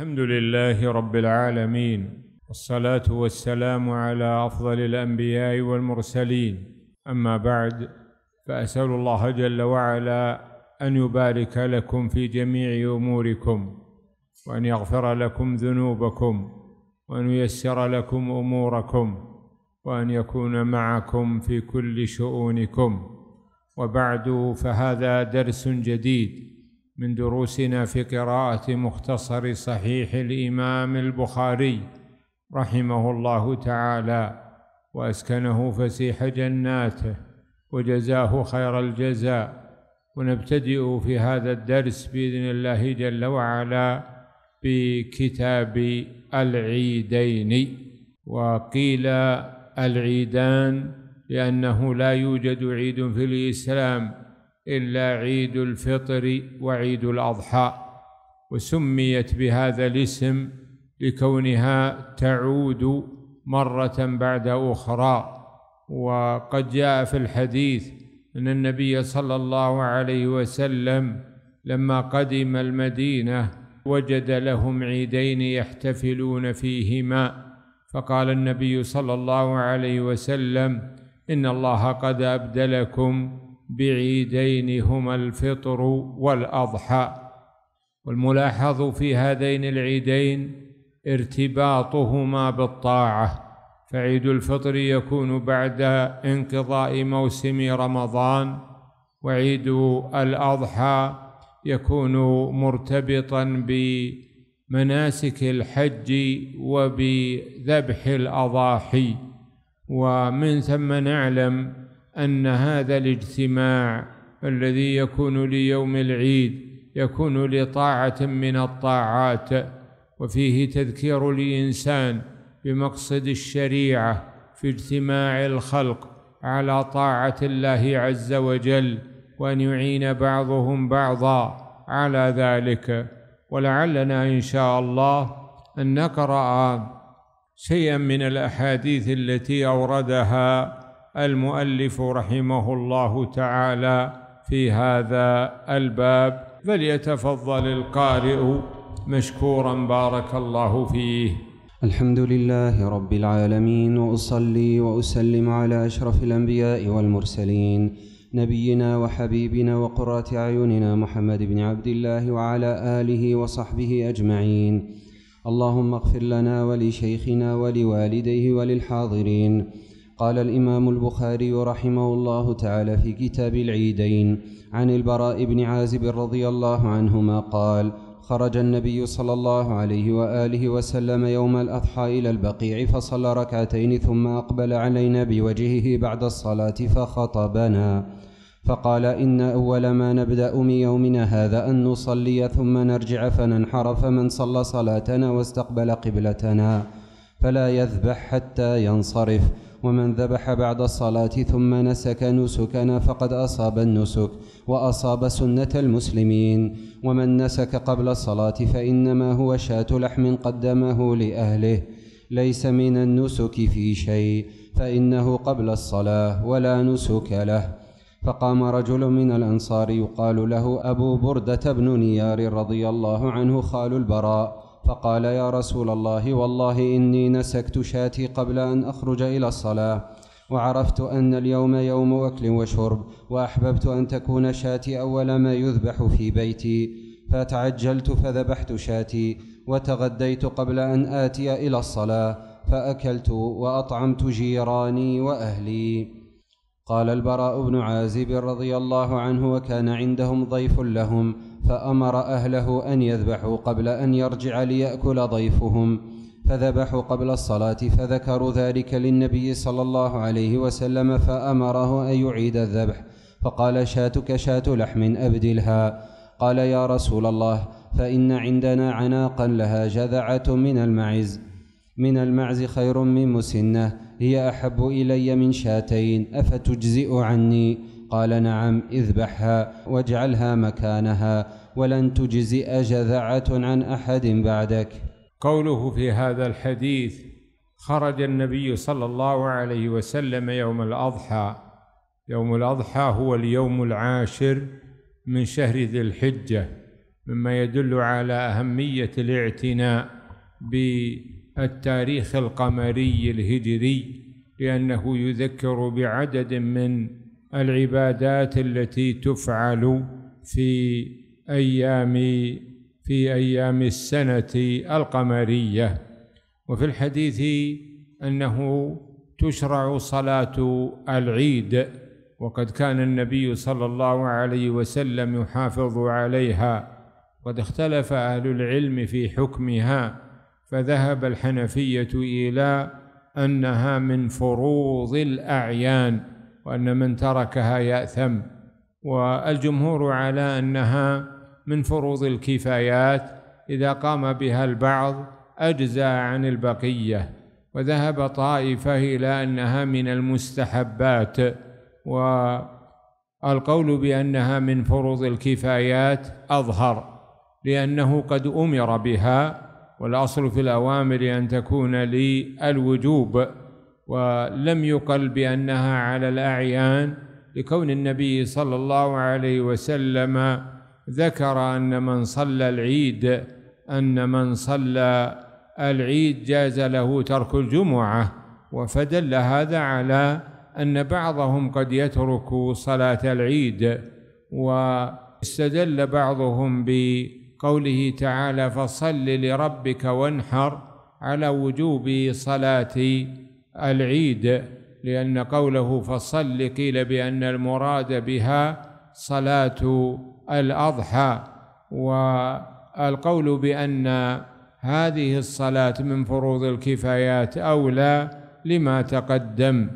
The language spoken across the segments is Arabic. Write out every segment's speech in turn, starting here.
الحمد لله رب العالمين والصلاه والسلام على افضل الانبياء والمرسلين اما بعد فاسال الله جل وعلا ان يبارك لكم في جميع اموركم وان يغفر لكم ذنوبكم وان ييسر لكم اموركم وان يكون معكم في كل شؤونكم وبعد فهذا درس جديد من دروسنا في قراءة مختصر صحيح الإمام البخاري رحمه الله تعالى وأسكنه فسيح جناته وجزاه خير الجزاء ونبتدئ في هذا الدرس بإذن الله جل وعلا بكتاب العيدين وقيل العيدان لأنه لا يوجد عيد في الإسلام إلا عيد الفطر وعيد الأضحى وسميت بهذا الاسم لكونها تعود مرة بعد أخرى وقد جاء في الحديث أن النبي صلى الله عليه وسلم لما قدم المدينة وجد لهم عيدين يحتفلون فيهما فقال النبي صلى الله عليه وسلم إن الله قد أبدلكم بعيدين هما الفطر والاضحى والملاحظ في هذين العيدين ارتباطهما بالطاعه فعيد الفطر يكون بعد انقضاء موسم رمضان وعيد الاضحى يكون مرتبطا بمناسك الحج وبذبح الاضاحي ومن ثم نعلم أن هذا الاجتماع الذي يكون ليوم العيد يكون لطاعة من الطاعات وفيه تذكير الإنسان بمقصد الشريعة في اجتماع الخلق على طاعة الله عز وجل وأن يعين بعضهم بعضا على ذلك ولعلنا إن شاء الله أن نقرأ شيئا من الأحاديث التي أوردها المؤلف رحمه الله تعالى في هذا الباب فليتفضل القارئ مشكورا بارك الله فيه الحمد لله رب العالمين واصلي واسلم على اشرف الانبياء والمرسلين نبينا وحبيبنا وقرة أعيننا محمد بن عبد الله وعلى آله وصحبه أجمعين اللهم اغفر لنا ولشيخنا ولوالديه وللحاضرين قال الامام البخاري رحمه الله تعالى في كتاب العيدين عن البراء بن عازب رضي الله عنهما قال خرج النبي صلى الله عليه واله وسلم يوم الاضحى الى البقيع فصلى ركعتين ثم اقبل علينا بوجهه بعد الصلاه فخطبنا فقال ان اول ما نبدا من يومنا هذا ان نصلي ثم نرجع فننحرف من صلى صلاتنا واستقبل قبلتنا فلا يذبح حتى ينصرف ومن ذبح بعد الصلاة ثم نسك نسكا فقد أصاب النسك وأصاب سنة المسلمين ومن نسك قبل الصلاة فإنما هو شاة لحم قدمه لأهله ليس من النسك في شيء فإنه قبل الصلاة ولا نسك له فقام رجل من الأنصار يقال له أبو بردة بن نيار رضي الله عنه خال البراء فقال يا رسول الله والله إني نسكت شاتي قبل أن أخرج إلى الصلاة وعرفت أن اليوم يوم أكل وشرب وأحببت أن تكون شاتي أول ما يذبح في بيتي فتعجلت فذبحت شاتي وتغديت قبل أن آتي إلى الصلاة فأكلت وأطعمت جيراني وأهلي قال البراء بن عازب رضي الله عنه وكان عندهم ضيف لهم فأمر أهله أن يذبحوا قبل أن يرجع ليأكل ضيفهم فذبحوا قبل الصلاة فذكروا ذلك للنبي صلى الله عليه وسلم فأمره أن يعيد الذبح فقال شاتك شات لحم أبدلها قال يا رسول الله فإن عندنا عناقا لها جذعة من المعز من المعز خير من مسنة هي أحب إلي من شاتين أفتجزئ عني قال نعم اذبحها واجعلها مكانها ولن تجزئ جذعة عن أحد بعدك قوله في هذا الحديث خرج النبي صلى الله عليه وسلم يوم الأضحى يوم الأضحى هو اليوم العاشر من شهر ذي الحجة مما يدل على أهمية الاعتناء بالتاريخ القمري الهجري لأنه يذكر بعدد من العبادات التي تفعل في أيام في أيام السنة القمرية وفي الحديث أنه تشرع صلاة العيد وقد كان النبي صلى الله عليه وسلم يحافظ عليها قد اختلف أهل العلم في حكمها فذهب الحنفية إلى أنها من فروض الأعيان وأن من تركها يأثم والجمهور على أنها من فروض الكفايات إذا قام بها البعض أجزى عن البقية وذهب طائفة إلى أنها من المستحبات والقول بأنها من فروض الكفايات أظهر لأنه قد أمر بها والأصل في الأوامر أن تكون للوجوب ولم يقل بأنها على الأعيان لكون النبي صلى الله عليه وسلم ذكر أن من صلى العيد أن من صلى العيد جاز له ترك الجمعة وفدل هذا على أن بعضهم قد يترك صلاة العيد واستدل بعضهم بقوله تعالى فصل لربك وانحر على وجوب صلاة العيد لأن قوله فصل قيل بأن المراد بها صلاة الأضحى والقول بأن هذه الصلاة من فروض الكفايات أولى لما تقدم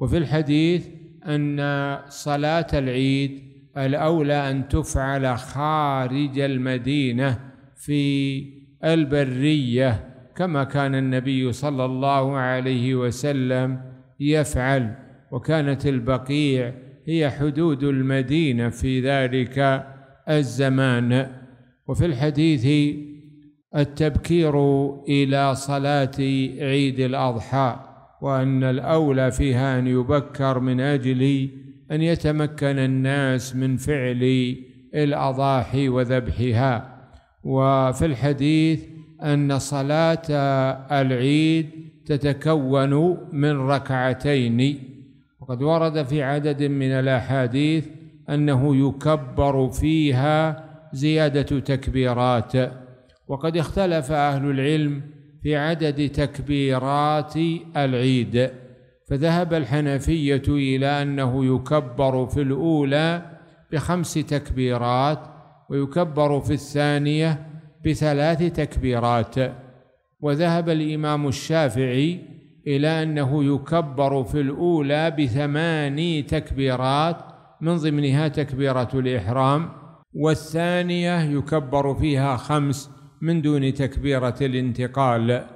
وفي الحديث أن صلاة العيد الأولى أن تفعل خارج المدينة في البرية كما كان النبي صلى الله عليه وسلم يفعل وكانت البقيع هي حدود المدينة في ذلك الزمان وفي الحديث التبكير إلى صلاة عيد الأضحى وأن الأولى فيها أن يبكر من أجل أن يتمكن الناس من فعل الأضاحي وذبحها وفي الحديث أن صلاة العيد تتكون من ركعتين وقد ورد في عدد من الأحاديث أنه يكبر فيها زيادة تكبيرات وقد اختلف أهل العلم في عدد تكبيرات العيد فذهب الحنفية إلى أنه يكبر في الأولى بخمس تكبيرات ويكبر في الثانية بثلاث تكبيرات وذهب الإمام الشافعي إلى أنه يكبر في الأولى بثماني تكبيرات من ضمنها تكبيرة الإحرام والثانية يكبر فيها خمس من دون تكبيرة الانتقال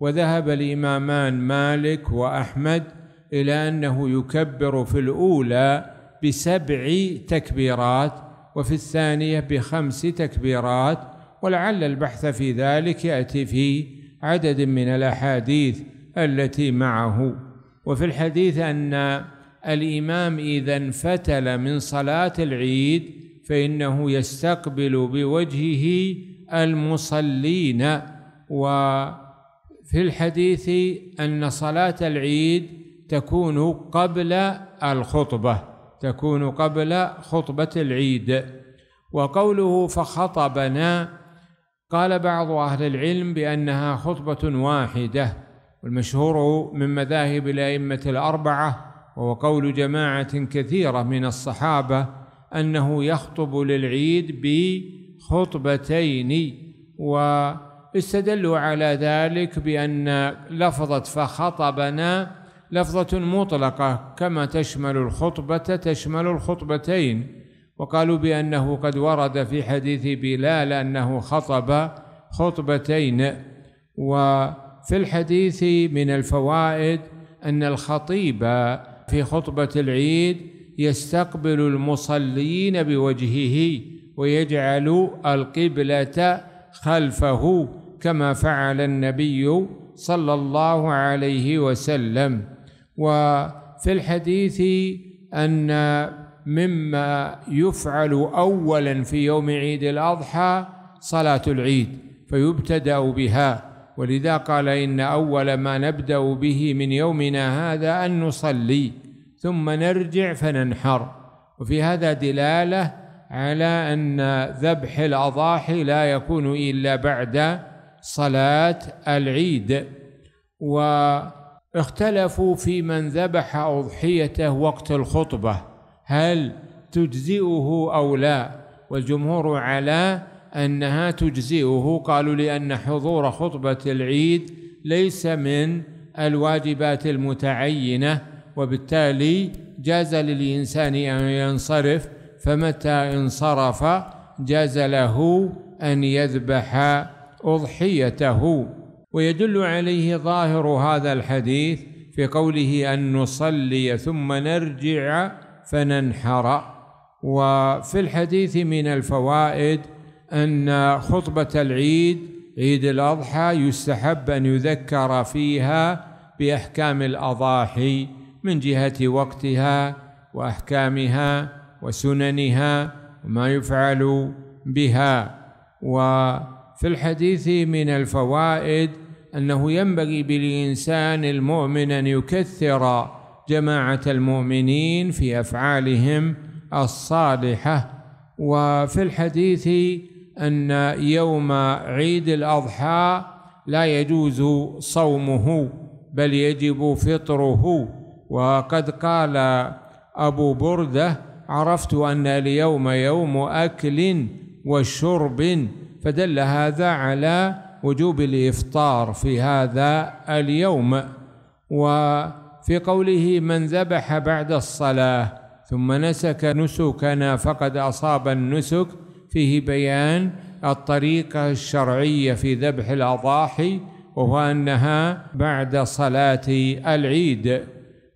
وذهب الإمامان مالك وأحمد إلى أنه يكبر في الأولى بسبع تكبيرات وفي الثانية بخمس تكبيرات ولعل البحث في ذلك يأتي في عدد من الأحاديث التي معه وفي الحديث أن الإمام إذا انفتل من صلاة العيد فإنه يستقبل بوجهه المصلين وفي الحديث أن صلاة العيد تكون قبل الخطبة تكون قبل خطبة العيد وقوله فخطبنا قال بعض أهل العلم بأنها خطبة واحدة والمشهور من مذاهب الأئمة الأربعة وهو قول جماعة كثيرة من الصحابة أنه يخطب للعيد بخطبتين واستدلوا على ذلك بأن لفظة فخطبنا لفظة مطلقة كما تشمل الخطبة تشمل الخطبتين وقالوا بأنه قد ورد في حديث بلال أنه خطب خطبتين و في الحديث من الفوائد أن الخطيب في خطبة العيد يستقبل المصلين بوجهه ويجعل القبلة خلفه كما فعل النبي صلى الله عليه وسلم وفي الحديث أن مما يفعل أولا في يوم عيد الأضحى صلاة العيد فيبتدأ بها ولذا قال إن أول ما نبدأ به من يومنا هذا أن نصلي ثم نرجع فننحر وفي هذا دلالة على أن ذبح الأضاحي لا يكون إلا بعد صلاة العيد واختلفوا في من ذبح أضحيته وقت الخطبة هل تجزئه أو لا والجمهور على أنها تجزئه قالوا لأن حضور خطبة العيد ليس من الواجبات المتعينة وبالتالي جاز للإنسان أن ينصرف فمتى انصرف جاز له أن يذبح أضحيته ويدل عليه ظاهر هذا الحديث في قوله أن نصلي ثم نرجع فننحر وفي الحديث من الفوائد أن خطبة العيد عيد الأضحى يستحب أن يذكر فيها بأحكام الأضاحي من جهة وقتها وأحكامها وسننها وما يفعل بها وفي الحديث من الفوائد أنه ينبغي بالإنسان المؤمن أن يكثر جماعة المؤمنين في أفعالهم الصالحة وفي الحديث أن يوم عيد الأضحى لا يجوز صومه بل يجب فطره وقد قال أبو بردة عرفت أن اليوم يوم أكل وشرب فدل هذا على وجوب الإفطار في هذا اليوم وفي قوله من ذبح بعد الصلاة ثم نسك نسكنا فقد أصاب النسك فيه بيان الطريقة الشرعية في ذبح الأضاحي وهو أنها بعد صلاة العيد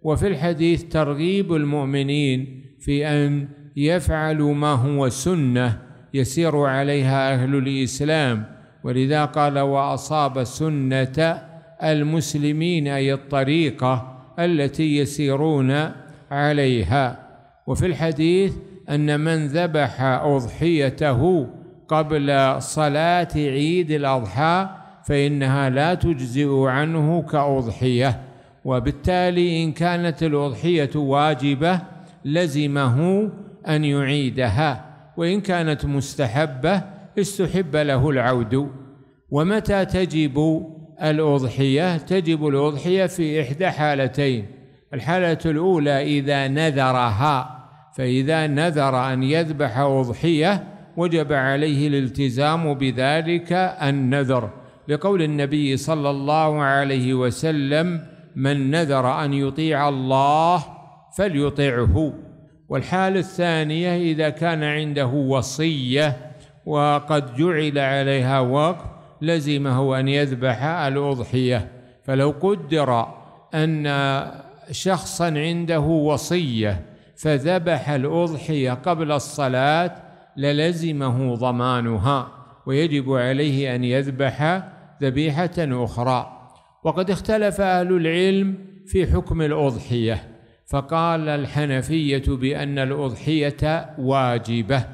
وفي الحديث ترغيب المؤمنين في أن يفعلوا ما هو سنة يسير عليها أهل الإسلام ولذا قال وأصاب سنة المسلمين أي الطريقة التي يسيرون عليها وفي الحديث أن من ذبح أضحيته قبل صلاة عيد الأضحى فإنها لا تجزئ عنه كأضحية وبالتالي إن كانت الأضحية واجبة لزمه أن يعيدها وإن كانت مستحبة استحب له العود ومتى تجب الأضحية تجب الأضحية في إحدى حالتين الحالة الأولى إذا نذرها فإذا نذر أن يذبح أضحية وجب عليه الالتزام بذلك النذر لقول النبي صلى الله عليه وسلم من نذر أن يطيع الله فليطعه والحالة الثانية إذا كان عنده وصية وقد جعل عليها وقف لزمه أن يذبح الأضحية فلو قدر أن شخصا عنده وصيه فذبح الأضحية قبل الصلاة للزمه ضمانها ويجب عليه أن يذبح ذبيحة أخرى وقد اختلف أهل العلم في حكم الأضحية فقال الحنفية بأن الأضحية واجبة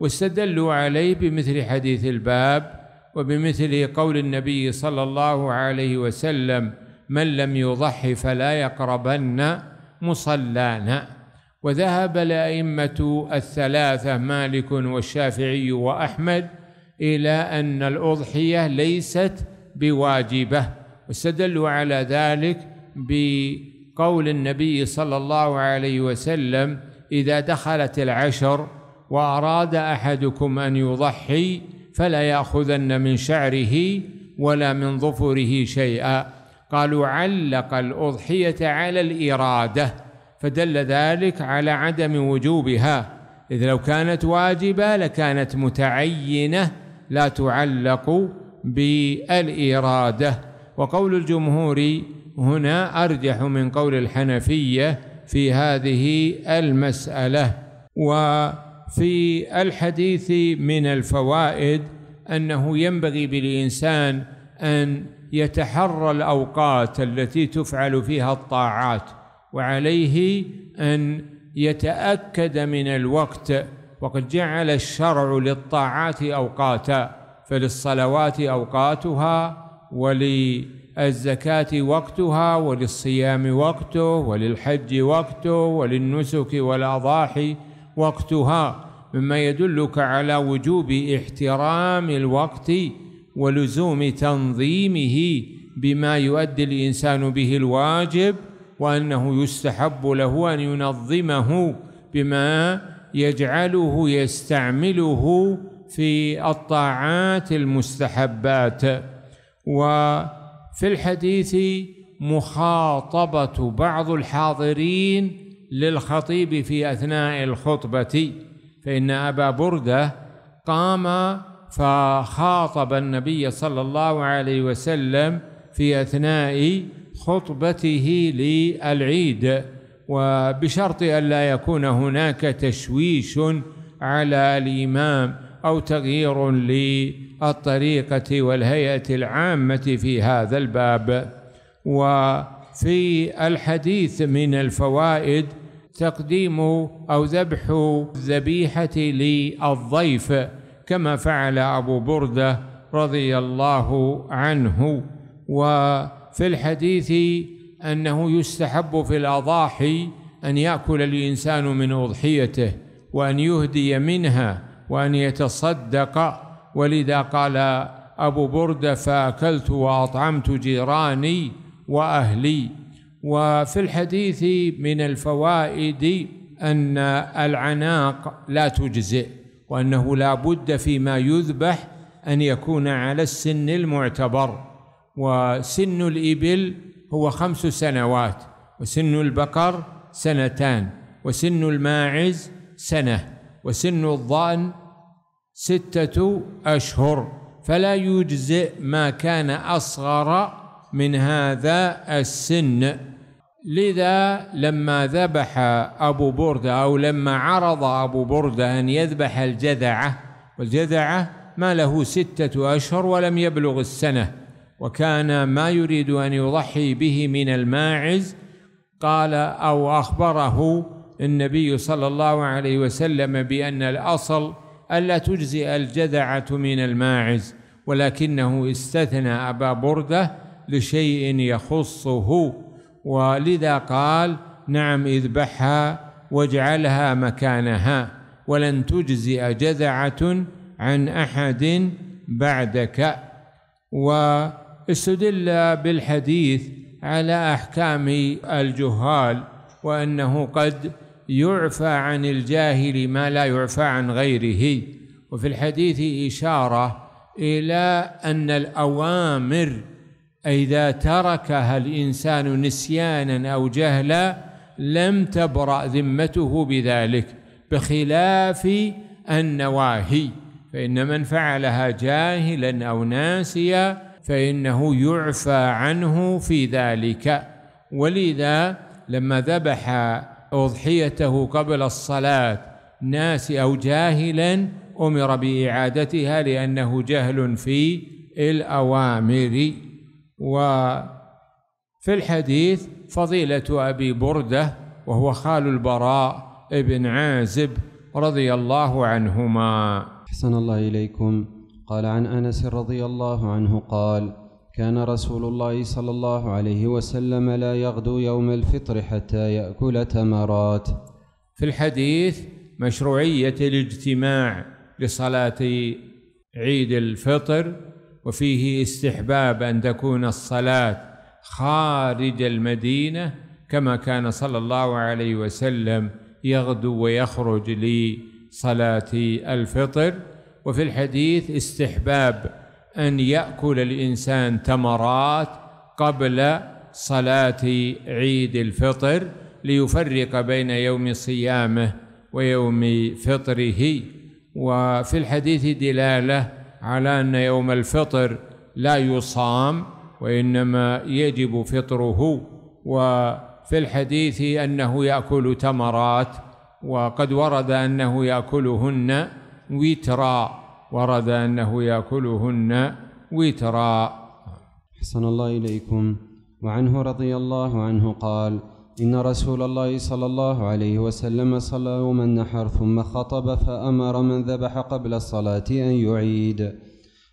واستدلوا عليه بمثل حديث الباب وبمثل قول النبي صلى الله عليه وسلم من لم يضحي فلا يقربن مصلانا وذهب الأئمة الثلاثة مالك والشافعي وأحمد إلى أن الأضحية ليست بواجبة واستدلوا على ذلك بقول النبي صلى الله عليه وسلم إذا دخلت العشر وأراد أحدكم أن يضحي فلا يأخذن من شعره ولا من ظفره شيئا قالوا علق الأضحية على الإرادة فدل ذلك على عدم وجوبها إذ لو كانت واجبة لكانت متعينة لا تعلق بالإرادة وقول الجمهور هنا أرجح من قول الحنفية في هذه المسألة وفي الحديث من الفوائد أنه ينبغي بالإنسان أن يتحرى الأوقات التي تفعل فيها الطاعات وعليه أن يتأكد من الوقت وقد جعل الشرع للطاعات أوقاتا فللصلوات أوقاتها وللزكاة وقتها وللصيام وقته وللحج وقته وللنسك والأضاحي وقتها مما يدلك على وجوب احترام الوقت ولزوم تنظيمه بما يؤدي الإنسان به الواجب وأنه يستحب له أن ينظمه بما يجعله يستعمله في الطاعات المستحبات وفي الحديث مخاطبة بعض الحاضرين للخطيب في أثناء الخطبة فإن أبا بردة قام فخاطب النبي صلى الله عليه وسلم في أثناء خطبته للعيد وبشرط ألا يكون هناك تشويش على الإمام أو تغيير للطريقة والهيئة العامة في هذا الباب وفي الحديث من الفوائد تقديم أو ذبح الذبيحة للضيف كما فعل أبو بردة رضي الله عنه و في الحديث أنه يستحب في الأضاحي أن يأكل الإنسان من أضحيته وأن يهدي منها وأن يتصدق ولذا قال أبو بردة فأكلت وأطعمت جيراني وأهلي وفي الحديث من الفوائد أن العناق لا تجزئ وأنه لا بد فيما يذبح أن يكون على السن المعتبر وسن الإبل هو خمس سنوات وسن البقر سنتان وسن الماعز سنة وسن الضأن ستة أشهر فلا يجزئ ما كان أصغر من هذا السن لذا لما ذبح أبو بردة أو لما عرض أبو بردة أن يذبح الجذعة والجذعة ما له ستة أشهر ولم يبلغ السنة وكان ما يريد أن يضحي به من الماعز قال أو أخبره النبي صلى الله عليه وسلم بأن الأصل ألا تجزئ الجذعة من الماعز ولكنه استثنى أبا بردة لشيء يخصه ولذا قال نعم اذبحها واجعلها مكانها ولن تجزئ جذعة عن أحد بعدك و استدل بالحديث على احكام الجهال وانه قد يعفى عن الجاهل ما لا يعفى عن غيره وفي الحديث اشاره الى ان الاوامر اذا تركها الانسان نسيانا او جهلا لم تبرا ذمته بذلك بخلاف النواهي فان من فعلها جاهلا او ناسيا فإنه يعفى عنه في ذلك ولذا لما ذبح أضحيته قبل الصلاة ناس أو جاهلا أمر بإعادتها لأنه جهل في الأوامر وفي الحديث فضيلة أبي بردة وهو خال البراء ابن عازب رضي الله عنهما أحسن الله إليكم قال عن انس رضي الله عنه قال كان رسول الله صلى الله عليه وسلم لا يغدو يوم الفطر حتى ياكل تمرات في الحديث مشروعيه الاجتماع لصلاه عيد الفطر وفيه استحباب ان تكون الصلاه خارج المدينه كما كان صلى الله عليه وسلم يغدو ويخرج لصلاه الفطر وفي الحديث استحباب أن يأكل الإنسان تمرات قبل صلاة عيد الفطر ليفرق بين يوم صيامه ويوم فطره وفي الحديث دلالة على أن يوم الفطر لا يصام وإنما يجب فطره وفي الحديث أنه يأكل تمرات وقد ورد أنه يأكلهن وترا ورد أنه يأكلهن وترا أحسن الله إليكم وعنه رضي الله عنه قال إن رسول الله صلى الله عليه وسلم صلى يوم النحر ثم خطب فأمر من ذبح قبل الصلاة أن يعيد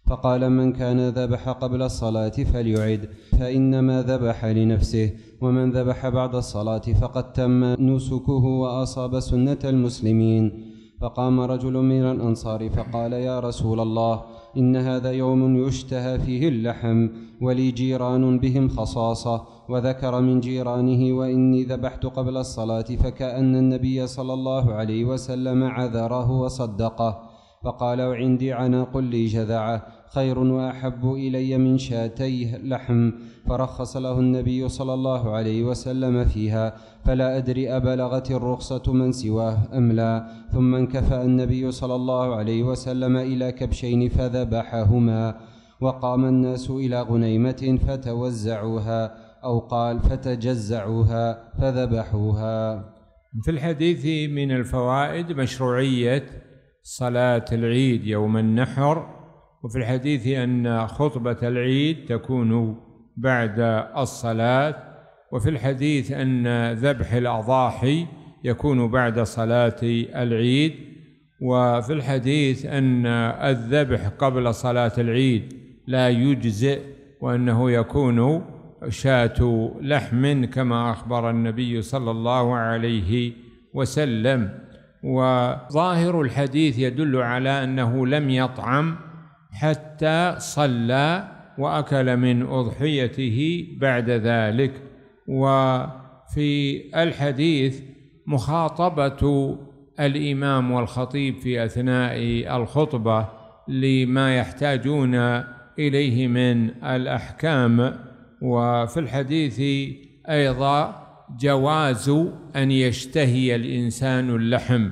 فقال من كان ذبح قبل الصلاة فليعد فإنما ذبح لنفسه ومن ذبح بعد الصلاة فقد تم نسكه وأصاب سنة المسلمين فقام رجل من الأنصار فقال يا رسول الله إن هذا يوم يشتهى فيه اللحم ولي جيران بهم خصاصة وذكر من جيرانه وإني ذبحت قبل الصلاة فكأن النبي صلى الله عليه وسلم عذره وصدقه فقال وعندي عناق لي جذعة خير وأحب إلي من شاتي لحم فرخص له النبي صلى الله عليه وسلم فيها فلا أدري أبلغت الرخصة من سواه أم لا ثم انكفأ النبي صلى الله عليه وسلم إلى كبشين فذبحهما وقام الناس إلى غنيمة فتوزعوها أو قال فتجزعوها فذبحوها في الحديث من الفوائد مشروعية صلاة العيد يوم النحر وفي الحديث أن خطبة العيد تكون بعد الصلاة وفي الحديث أن ذبح الأضاحي يكون بعد صلاة العيد وفي الحديث أن الذبح قبل صلاة العيد لا يجزئ وأنه يكون شاة لحم كما أخبر النبي صلى الله عليه وسلم وظاهر الحديث يدل على انه لم يطعم حتى صلى واكل من اضحيته بعد ذلك وفي الحديث مخاطبه الامام والخطيب في اثناء الخطبه لما يحتاجون اليه من الاحكام وفي الحديث ايضا جواز أن يشتهي الإنسان اللحم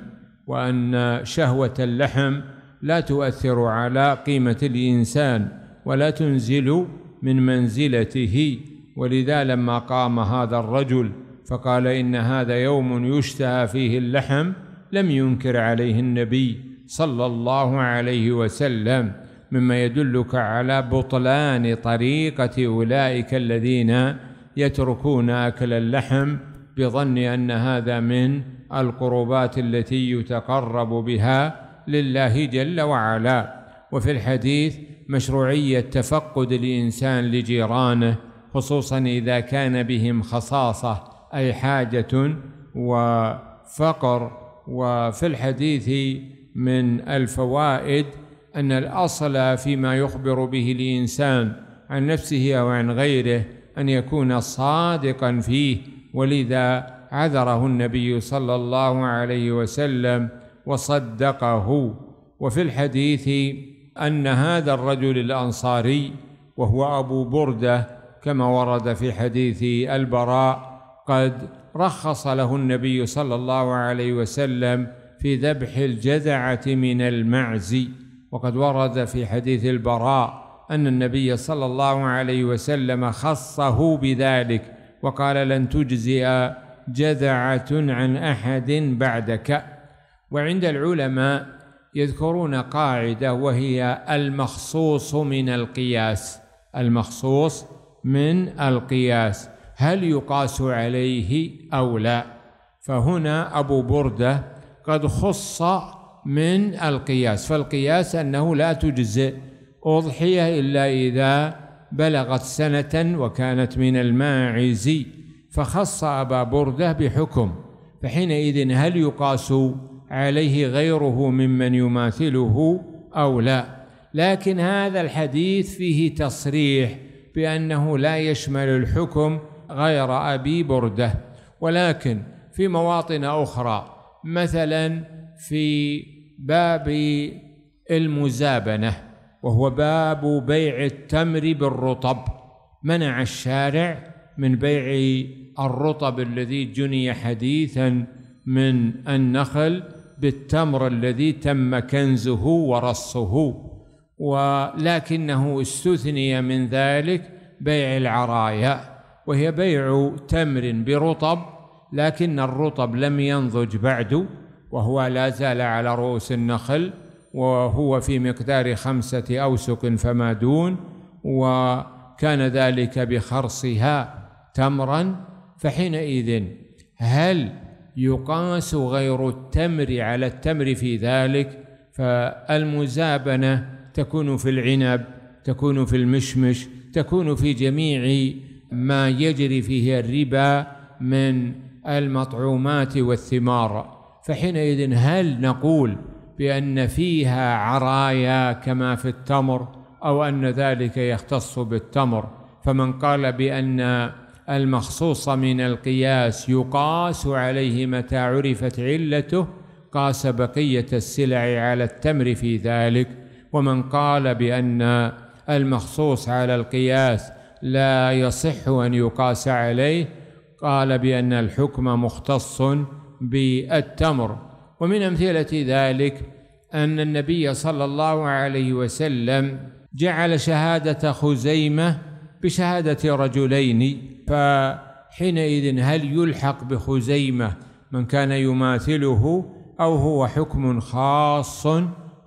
وأن شهوة اللحم لا تؤثر على قيمة الإنسان ولا تنزل من منزلته ولذا لما قام هذا الرجل فقال إن هذا يوم يشتهى فيه اللحم لم ينكر عليه النبي صلى الله عليه وسلم مما يدلك على بطلان طريقة أولئك الذين يتركون اكل اللحم بظن ان هذا من القربات التي يتقرب بها لله جل وعلا وفي الحديث مشروعيه تفقد الانسان لجيرانه خصوصا اذا كان بهم خصاصه اي حاجه وفقر وفي الحديث من الفوائد ان الاصل فيما يخبر به الانسان عن نفسه او عن غيره أن يكون صادقا فيه ولذا عذره النبي صلى الله عليه وسلم وصدقه وفي الحديث أن هذا الرجل الأنصاري وهو أبو بردة كما ورد في حديث البراء قد رخص له النبي صلى الله عليه وسلم في ذبح الجذعة من المعز وقد ورد في حديث البراء أن النبي صلى الله عليه وسلم خصه بذلك وقال لن تجزئ جذعة عن أحد بعدك وعند العلماء يذكرون قاعدة وهي المخصوص من القياس المخصوص من القياس هل يقاس عليه أو لا فهنا أبو بردة قد خص من القياس فالقياس أنه لا تجزئ أضحية إلا إذا بلغت سنة وكانت من الماعز فخص أبا بردة بحكم فحينئذ هل يقاس عليه غيره ممن يماثله أو لا لكن هذا الحديث فيه تصريح بأنه لا يشمل الحكم غير أبي بردة ولكن في مواطن أخرى مثلا في باب المزابنه وهو باب بيع التمر بالرطب منع الشارع من بيع الرطب الذي جني حديثا من النخل بالتمر الذي تم كنزه ورصه ولكنه استثني من ذلك بيع العرايا وهي بيع تمر برطب لكن الرطب لم ينضج بعد وهو لا زال على رؤوس النخل وهو في مقدار خمسة أوسق فما دون وكان ذلك بخرصها تمرا فحينئذ هل يقاس غير التمر على التمر في ذلك فالمزابنة تكون في العنب تكون في المشمش تكون في جميع ما يجري فيه الربا من المطعومات والثمار فحينئذ هل نقول بأن فيها عرايا كما في التمر أو أن ذلك يختص بالتمر فمن قال بأن المخصوص من القياس يقاس عليه متى عرفت علته قاس بقية السلع على التمر في ذلك ومن قال بأن المخصوص على القياس لا يصح أن يقاس عليه قال بأن الحكم مختص بالتمر ومن أمثلة ذلك أن النبي صلى الله عليه وسلم جعل شهادة خزيمة بشهادة رجلين فحينئذ هل يلحق بخزيمة من كان يماثله أو هو حكم خاص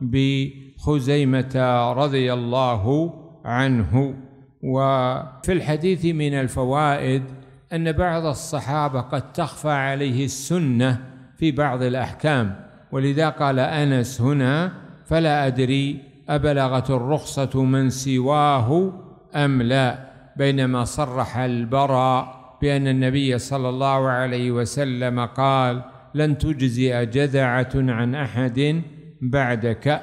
بخزيمة رضي الله عنه وفي الحديث من الفوائد أن بعض الصحابة قد تخفى عليه السنة في بعض الأحكام ولذا قال أنس هنا فلا أدري أبلغت الرخصة من سواه أم لا بينما صرح البراء بأن النبي صلى الله عليه وسلم قال لن تجزئ جذعة عن أحد بعدك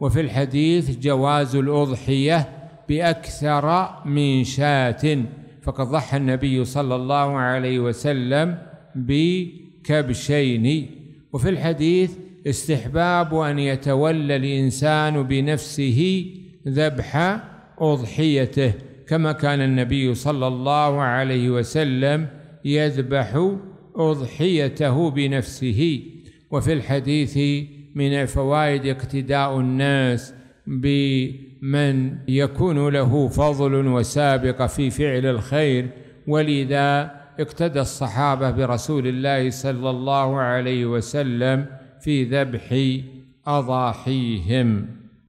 وفي الحديث جواز الأضحية بأكثر من شاة فقد ضحى النبي صلى الله عليه وسلم ب كبشين وفي الحديث استحباب أن يتولى الإنسان بنفسه ذبح أضحيته كما كان النبي صلى الله عليه وسلم يذبح أضحيته بنفسه وفي الحديث من الفوائد اقتداء الناس بمن يكون له فضل وسابقة في فعل الخير ولذا اقتدى الصحابة برسول الله صلى الله عليه وسلم في ذبح أضاحيهم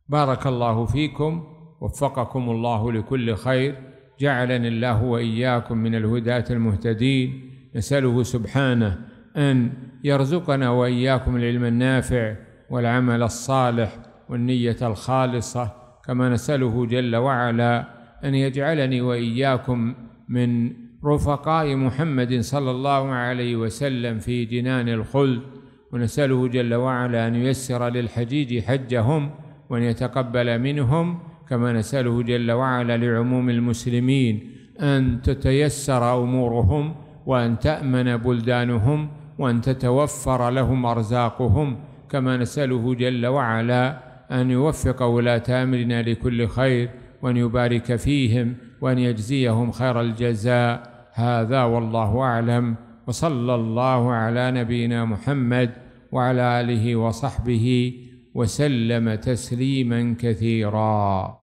بارك الله فيكم وفقكم الله لكل خير جعلني الله وإياكم من الهداة المهتدين نسأله سبحانه أن يرزقنا وإياكم العلم النافع والعمل الصالح والنية الخالصة كما نسأله جل وعلا أن يجعلني وإياكم من رفقاء محمد صلى الله عليه وسلم في جنان الخلد ونسأله جل وعلا أن ييسر للحجيج حجهم وأن يتقبل منهم كما نسأله جل وعلا لعموم المسلمين أن تتيسر أمورهم وأن تأمن بلدانهم وأن تتوفر لهم أرزاقهم كما نسأله جل وعلا أن يوفق ولاة أمرنا لكل خير وأن يبارك فيهم وأن يجزيهم خير الجزاء هذا والله أعلم وصلى الله على نبينا محمد وعلى آله وصحبه وسلم تسليما كثيرا